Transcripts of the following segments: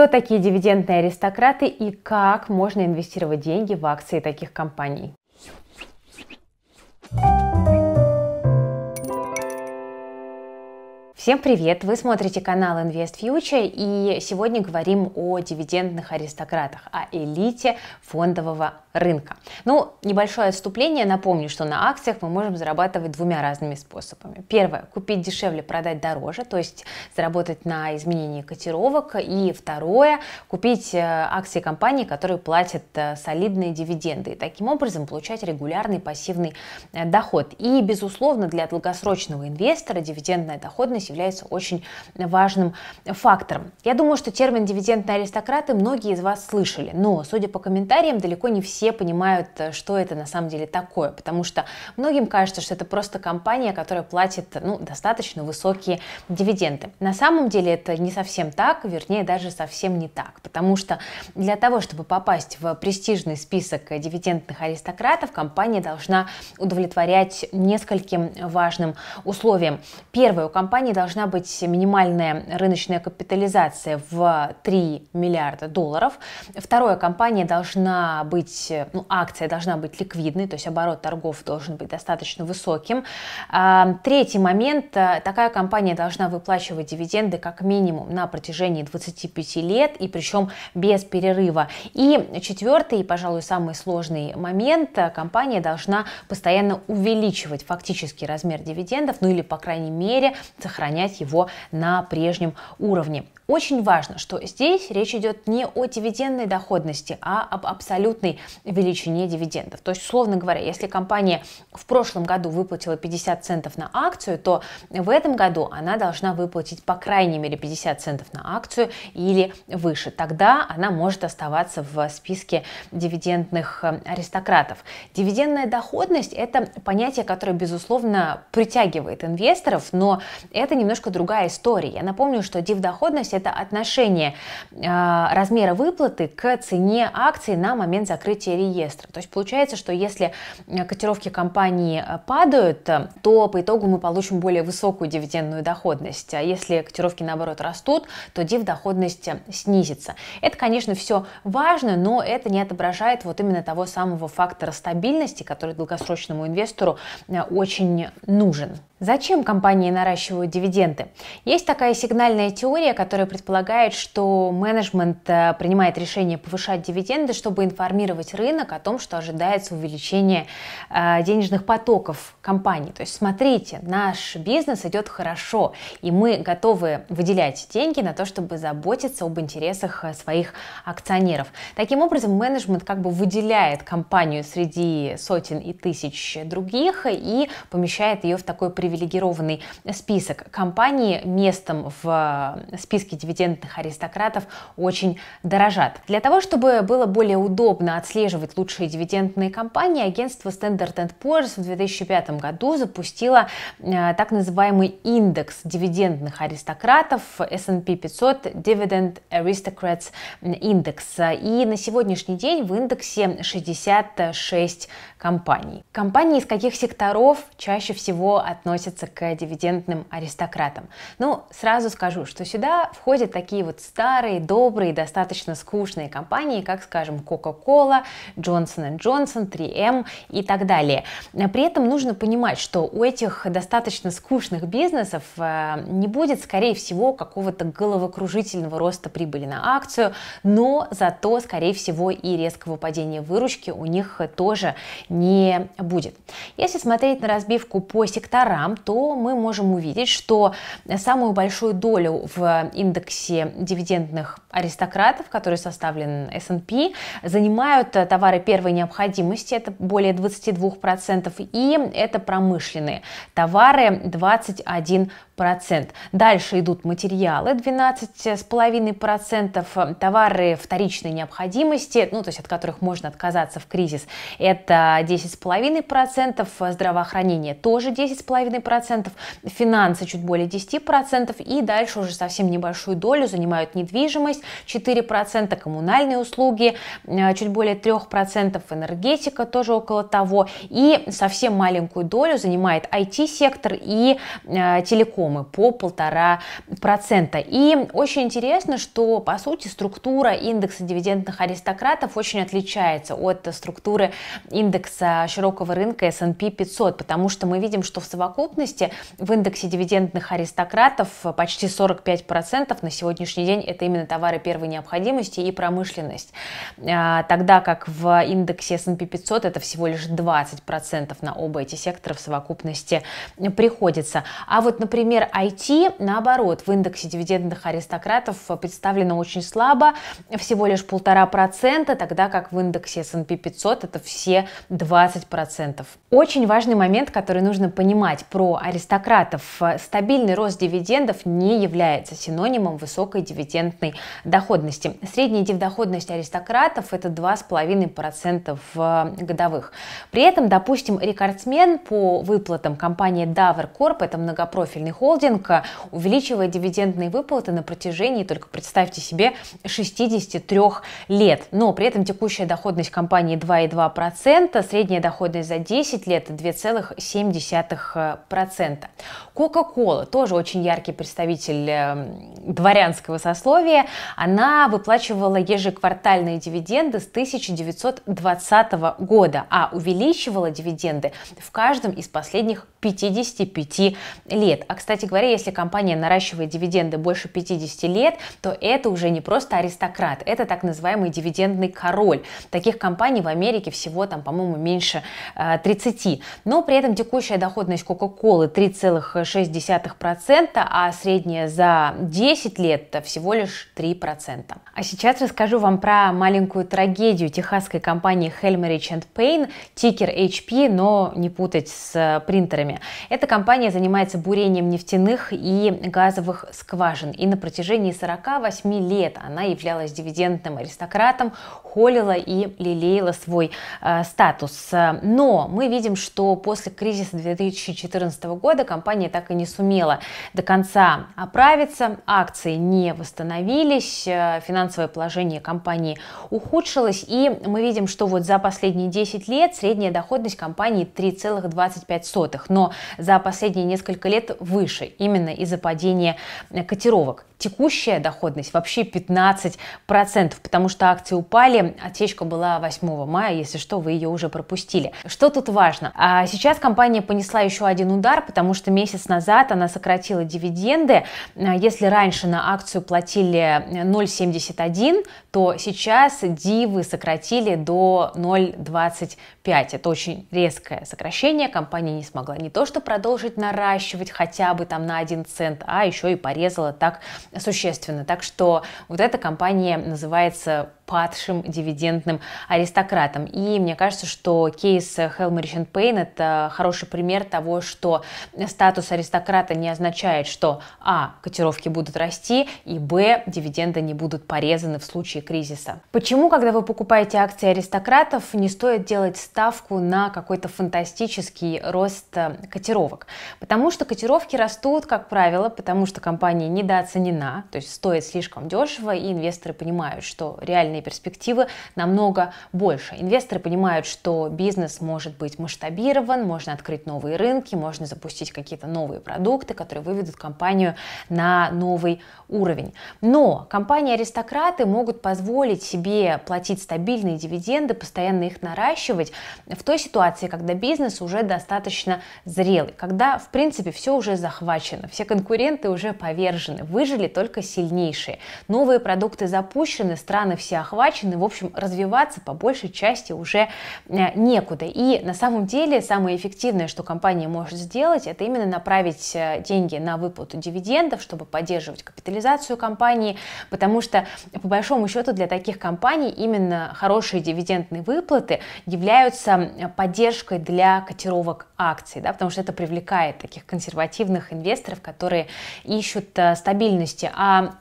Кто такие дивидендные аристократы и как можно инвестировать деньги в акции таких компаний? Всем привет! Вы смотрите канал Invest Future и сегодня говорим о дивидендных аристократах, о элите фондового рынка. Ну, небольшое отступление. Напомню, что на акциях мы можем зарабатывать двумя разными способами. Первое – купить дешевле, продать дороже, то есть заработать на изменении котировок. И второе – купить э, акции компаний, которые платят э, солидные дивиденды. И таким образом получать регулярный пассивный э, доход. И, безусловно, для долгосрочного инвестора дивидендная доходность является очень важным фактором. Я думаю, что термин «дивидендные аристократы» многие из вас слышали, но, судя по комментариям, далеко не все все понимают, э, что это на самом деле такое, потому что многим кажется, что это просто компания, которая платит ну, достаточно высокие дивиденды. На самом деле это не совсем так, вернее даже совсем не так, потому что для того, чтобы попасть в престижный список дивидендных аристократов, компания должна удовлетворять нескольким важным условиям. Первое, у компании должна быть минимальная рыночная капитализация в 3 миллиарда долларов. Второе, компания должна быть быть, э, ну, акция должна быть ликвидной, то есть оборот торгов должен быть достаточно высоким. А, третий момент, э, такая компания должна выплачивать дивиденды как минимум на протяжении 25 лет, и причем без перерыва. И четвертый, и, пожалуй, самый сложный момент, э, компания должна постоянно увеличивать фактический размер дивидендов, ну или, по крайней мере, сохранять его на прежнем уровне. Очень важно, что здесь речь идет не о дивидендной доходности, а об абсолютной величине дивидендов. То есть, условно говоря, если компания в прошлом году выплатила 50 центов на акцию, то в этом году она должна выплатить по крайней мере 50 центов на акцию или выше. Тогда она может оставаться в списке дивидендных э, аристократов. Дивидендная доходность – это понятие, которое, безусловно, притягивает инвесторов, но это немножко другая история. Я напомню, что див доходность это отношение э, размера выплаты к цене акций на момент закрытия реестра. То есть получается, что если э, котировки компании э, падают, то по итогу мы получим более высокую дивидендную доходность. А если котировки, наоборот, растут, то див-доходность снизится. Это, конечно, все важно, но это не отображает вот именно того самого фактора стабильности, который долгосрочному инвестору очень нужен. Зачем компании наращивают дивиденды? Есть такая сигнальная теория, которая предполагает, что менеджмент э, принимает решение повышать дивиденды, чтобы информировать рынок о том, что ожидается увеличение э, денежных потоков компании. То есть смотрите, наш бизнес идет хорошо, и мы готовы выделять деньги на то, чтобы заботиться об интересах э, своих акционеров. Таким образом, менеджмент как бы выделяет компанию среди сотен и тысяч других и помещает ее в такой привилегированный привилегированный список компаний местом в э, списке дивидендных аристократов очень дорожат. Для того, чтобы было более удобно отслеживать лучшие дивидендные компании, агентство Standard Poor's в 2005 году запустило э, так называемый индекс дивидендных аристократов S&P 500 Dividend Aristocrats Index. И на сегодняшний день в индексе 66 компаний. Компании из каких секторов чаще всего относятся относятся к дивидендным аристократам. Ну, сразу скажу, что сюда входят такие вот старые, добрые, достаточно скучные компании, как, скажем, Coca-Cola, Johnson Johnson, 3M эм и так далее. При этом нужно понимать, что у этих достаточно скучных бизнесов э, не будет, скорее всего, какого-то головокружительного роста прибыли на акцию, но зато, скорее всего, и резкого падения выручки у них тоже не будет. Если смотреть на разбивку по секторам, рублям, то мы можем увидеть, что самую большую долю в э, индексе дивидендных аристократов, который составлен S&P, занимают э, товары первой необходимости, это более 22%, и это промышленные товары 21% процент. Дальше идут материалы 12,5%, товары вторичной необходимости, ну, то есть от которых можно отказаться в кризис, это 10,5%, здравоохранение тоже 10,5%, финансы чуть более 10%, и дальше уже совсем небольшую долю занимают недвижимость 4%, коммунальные услуги э, чуть более 3%, энергетика тоже около того, и совсем маленькую долю занимает IT-сектор и э, телеком гематомы по полтора процента. И очень интересно, что по сути структура индекса дивидендных аристократов очень отличается от структуры индекса широкого рынка S&P 500, потому что мы видим, что в совокупности в индексе дивидендных аристократов почти 45% на сегодняшний день это именно товары первой необходимости и промышленность, а, тогда как в индексе S&P 500 это всего лишь 20% на оба эти сектора в совокупности приходится. А вот, например, Например, IT, наоборот, в индексе дивидендных аристократов э, представлено очень слабо, всего лишь полтора процента, тогда как в индексе S&P 500 это все 20 процентов. Очень важный момент, который нужно понимать про аристократов. Э, стабильный рост дивидендов не является синонимом высокой дивидендной доходности. Средняя дивдоходность аристократов это 2,5% в э, годовых. При этом, допустим, рекордсмен по выплатам компании Daver Corp, это многопрофильный холдинг а, увеличивает дивидендные выплаты на протяжении, только представьте себе, 63 лет. Но при этом текущая доходность компании 2,2%, средняя доходность за 10 лет 2,7%. Coca-Cola тоже очень яркий представитель эм, дворянского сословия. Она выплачивала ежеквартальные дивиденды с 1920 года, а увеличивала дивиденды в каждом из последних 55 лет. А, кстати, кстати говоря, если компания наращивает дивиденды больше 50 лет, то это уже не просто аристократ, это так называемый дивидендный король. Таких компаний в Америке всего там, по-моему, меньше 30. Э, но при этом текущая доходность Coca-Cola 3,6%, а средняя за 10 лет всего лишь 3%. А сейчас расскажу вам про маленькую трагедию техасской компании Helmerich and Payne, тикер HP, но не путать с э, принтерами. Эта компания занимается бурением нефти нефтяных и газовых скважин. И на протяжении 48 лет она являлась дивидендным аристократом, холила и лелеяла свой э, статус. Но мы видим, что после кризиса 2014 года компания так и не сумела до конца оправиться, акции не восстановились, э, финансовое положение компании ухудшилось, и мы видим, что вот за последние 10 лет средняя доходность компании 3,25, но за последние несколько лет выше выше именно из-за падения котировок текущая доходность вообще 15%, потому что акции упали, отсечка была 8 мая, если что, вы ее уже пропустили. Что тут важно? А сейчас компания понесла еще один удар, потому что месяц назад она сократила дивиденды. А если раньше на акцию платили 0,71, то сейчас дивы сократили до 0,25. Это очень резкое сокращение. Компания не смогла не то что продолжить наращивать хотя бы там на 1 цент, а еще и порезала так существенно. Так что вот эта компания называется падшим дивидендным аристократом. И мне кажется, что кейс Хелмрич and Payne это хороший пример того, что статус аристократа не означает, что а. котировки будут расти и б. дивиденды не будут порезаны в случае кризиса. Почему, когда вы покупаете акции аристократов, не стоит делать ставку на какой-то фантастический рост э, котировок? Потому что котировки растут, как правило, потому что компания недооценена цена, то есть стоит слишком дешево, и инвесторы понимают, что реальные перспективы намного больше. Инвесторы понимают, что бизнес может быть масштабирован, можно открыть новые рынки, можно запустить какие-то новые продукты, которые выведут компанию на новый уровень. Но компании-аристократы могут позволить себе платить стабильные дивиденды, постоянно их наращивать в той ситуации, когда бизнес уже достаточно зрелый, когда, в принципе, все уже захвачено, все конкуренты уже повержены, выжили только сильнейшие. Новые продукты запущены, страны все охвачены, в общем, развиваться по большей части уже э, некуда. И на самом деле самое эффективное, что компания может сделать, это именно направить э, деньги на выплату дивидендов, чтобы поддерживать капитализацию компании, потому что, по большому счету, для таких компаний именно хорошие дивидендные выплаты являются э, поддержкой для котировок акций, да, потому что это привлекает таких консервативных инвесторов, которые ищут стабильность деятельности, а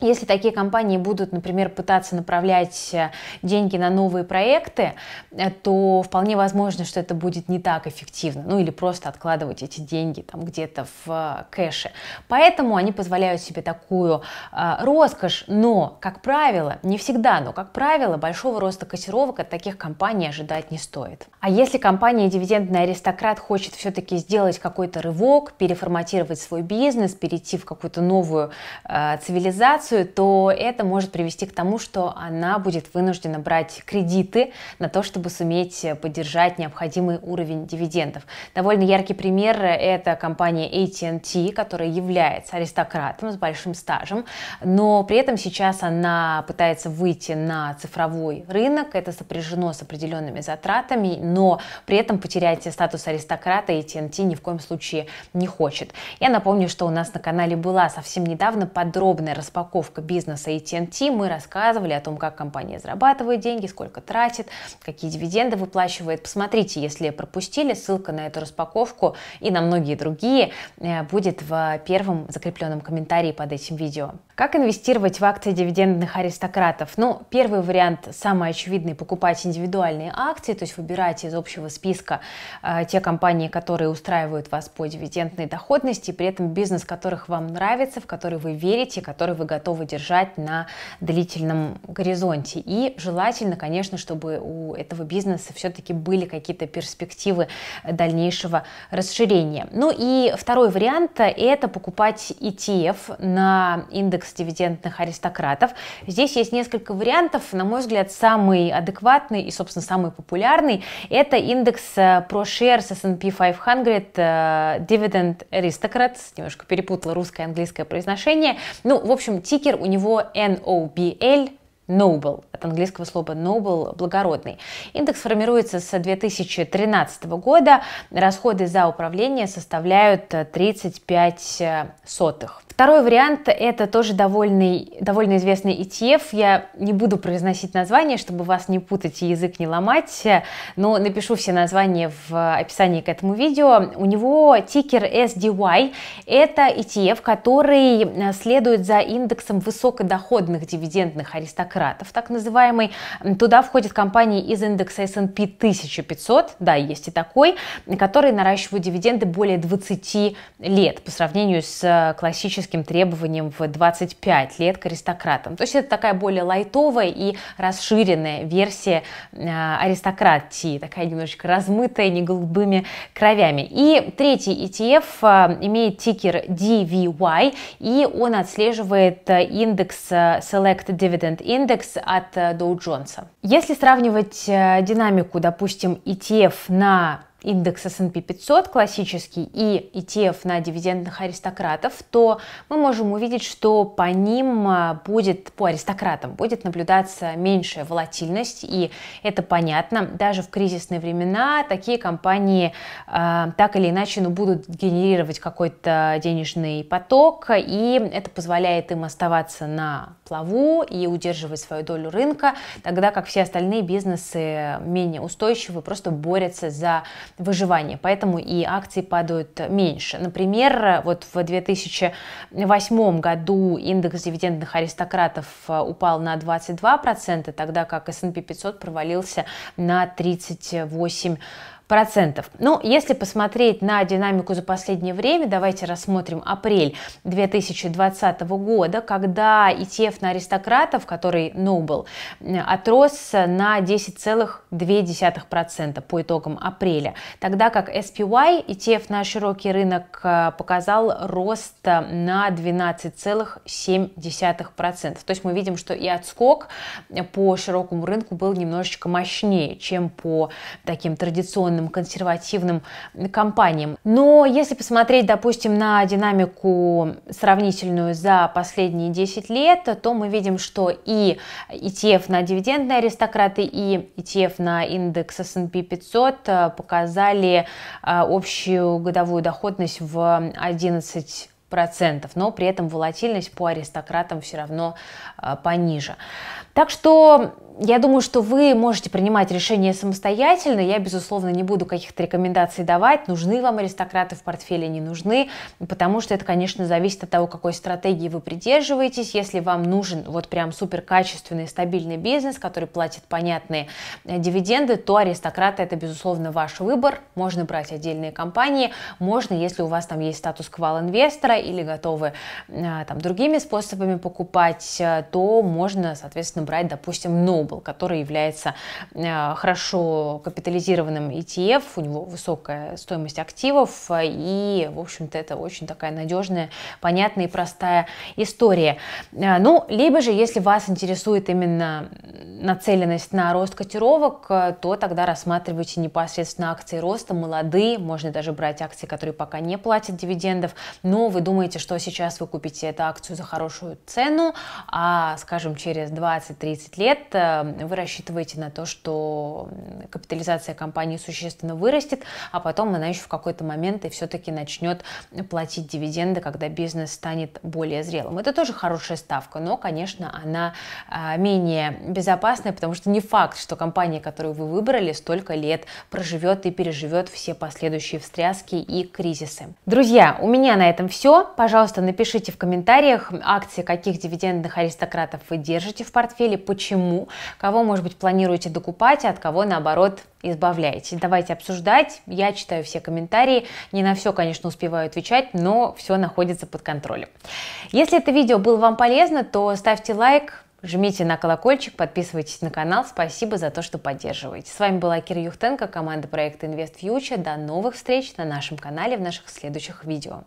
если такие компании будут, например, пытаться направлять э, деньги на новые проекты, э, то вполне возможно, что это будет не так эффективно, ну или просто откладывать эти деньги там где-то в э, кэше. Поэтому они позволяют себе такую э, роскошь, но, как правило, не всегда, но, как правило, большого роста котировок от таких компаний ожидать не стоит. А если компания «Дивидендный аристократ» хочет все-таки сделать какой-то рывок, переформатировать свой бизнес, перейти в какую-то новую э, цивилизацию, инфляцию, то это может привести к тому, что она будет вынуждена брать кредиты на то, чтобы суметь поддержать необходимый уровень дивидендов. Довольно яркий пример – это компания AT&T, которая является аристократом с большим стажем, но при этом сейчас она пытается выйти на цифровой рынок, это сопряжено с определенными затратами, но при этом потерять статус аристократа AT&T ни в коем случае не хочет. Я напомню, что у нас на канале была совсем недавно подробная распаковка страховка бизнеса AT&T эм мы рассказывали о том, как компания зарабатывает деньги, сколько тратит, какие дивиденды выплачивает. Посмотрите, если пропустили, ссылка на эту распаковку и на многие другие э, будет в первом закрепленном комментарии под этим видео. Как инвестировать в акции дивидендных аристократов? Ну, первый вариант, самый очевидный, покупать индивидуальные акции, то есть выбирать из общего списка э, те компании, которые устраивают вас по дивидендной доходности, при этом бизнес, которых вам нравится, в который вы верите, который вы готовы держать на длительном горизонте. И желательно, конечно, чтобы у этого бизнеса все-таки были какие-то перспективы дальнейшего расширения. Ну и второй вариант – это покупать ETF на индекс дивидендных аристократов. Здесь есть несколько вариантов. На мой взгляд, самый адекватный и, собственно, самый популярный – это индекс ProShares S&P 500 Dividend Aristocrats. Немножко перепутала русское и английское произношение. Ну, в общем, тикер у него NOBL, noble, от английского слова noble – благородный. Индекс формируется с 2013 года, расходы за управление составляют 35 э, сотых. Второй вариант – это тоже довольно, довольно известный ETF. Я не буду произносить название, чтобы вас не путать и язык не ломать, э, но напишу все названия в описании к этому видео. У него тикер SDY – это ETF, который следует за индексом высокодоходных дивидендных аристократов демократов, так называемый. Туда входят компании из индекса S&P 1500, да, есть и такой, которые наращивают дивиденды более 20 лет по сравнению с э, классическим требованием в 25 лет к аристократам. То есть это такая более лайтовая и расширенная версия э, аристократии, такая немножечко размытая, не голубыми кровями. И третий ETF э, имеет тикер DVY, и он отслеживает индекс Select Dividend Index, индекс от э, Dow Jones. Если сравнивать э, динамику, допустим, ETF на индекс S&P 500 классический и ETF на дивидендных аристократов, то мы можем увидеть, что по ним а, будет, по аристократам будет наблюдаться меньшая волатильность, и это понятно. Даже в кризисные времена такие компании э, так или иначе ну, будут генерировать какой-то денежный поток, и это позволяет им оставаться на плаву и удерживать свою долю рынка, тогда как все остальные бизнесы менее устойчивы, просто борются за выживания, поэтому и акции падают меньше. Например, вот в 2008 году индекс дивидендных аристократов э, упал на 22%, тогда как S&P 500 провалился на 38% процентов. Ну, если посмотреть на динамику за последнее время, давайте рассмотрим апрель 2020 года, когда ETF на аристократов, который Noble, э, отрос на 10,2% по итогам апреля, тогда как SPY, ETF на широкий рынок, э, показал рост э, на 12,7%. То есть мы видим, что и отскок по широкому рынку был немножечко мощнее, чем по таким традиционным огромным консервативным компаниям. Но если посмотреть, допустим, на динамику сравнительную за последние 10 лет, то мы видим, что и ETF на дивидендные аристократы, и ETF на индекс S&P 500 э, показали э, общую годовую доходность в 11 процентов, но при этом волатильность по аристократам все равно э, пониже. Так что я думаю, что вы можете принимать решения самостоятельно. Я, безусловно, не буду каких-то рекомендаций давать, нужны вам аристократы в портфеле, не нужны, потому что это, конечно, зависит от того, какой стратегии вы придерживаетесь. Если вам нужен вот прям суперкачественный, стабильный бизнес, который платит понятные э, дивиденды, то аристократы – это, безусловно, ваш выбор. Можно брать отдельные компании, можно, если у вас там есть статус квал-инвестора или готовы э, там, другими способами покупать, э, то можно, соответственно, брать, допустим, Noble, который является э, хорошо капитализированным ETF, у него высокая стоимость активов, и, в общем-то, это очень такая надежная, понятная и простая история. Ну, либо же, если вас интересует именно нацеленность на рост котировок, то тогда рассматривайте непосредственно акции роста, молодые, можно даже брать акции, которые пока не платят дивидендов, но вы думаете, что сейчас вы купите эту акцию за хорошую цену, а, скажем, через 20-30 лет э, вы рассчитываете на то, что капитализация компании существенно вырастет, а потом она еще в какой-то момент и все-таки начнет платить дивиденды, когда бизнес станет более зрелым. Это тоже хорошая ставка, но, конечно, она а, менее безопасная, потому что не факт, что компания, которую вы выбрали, столько лет проживет и переживет все последующие встряски и кризисы. Друзья, у меня на этом все. Пожалуйста, напишите в комментариях акции, каких дивидендных аристократов вы держите в портфеле, почему, кого, может быть, планируете докупать, а от кого, наоборот, избавляете. Давайте обсуждать. Я читаю все комментарии. Не на все, конечно, успеваю отвечать, но все находится под контролем. Если это видео было вам полезно, то ставьте лайк, Жмите на колокольчик, подписывайтесь на канал. Спасибо за то, что поддерживаете. С вами была Кира Юхтенко, команда проекта Invest Future. До новых встреч на нашем канале в наших следующих видео.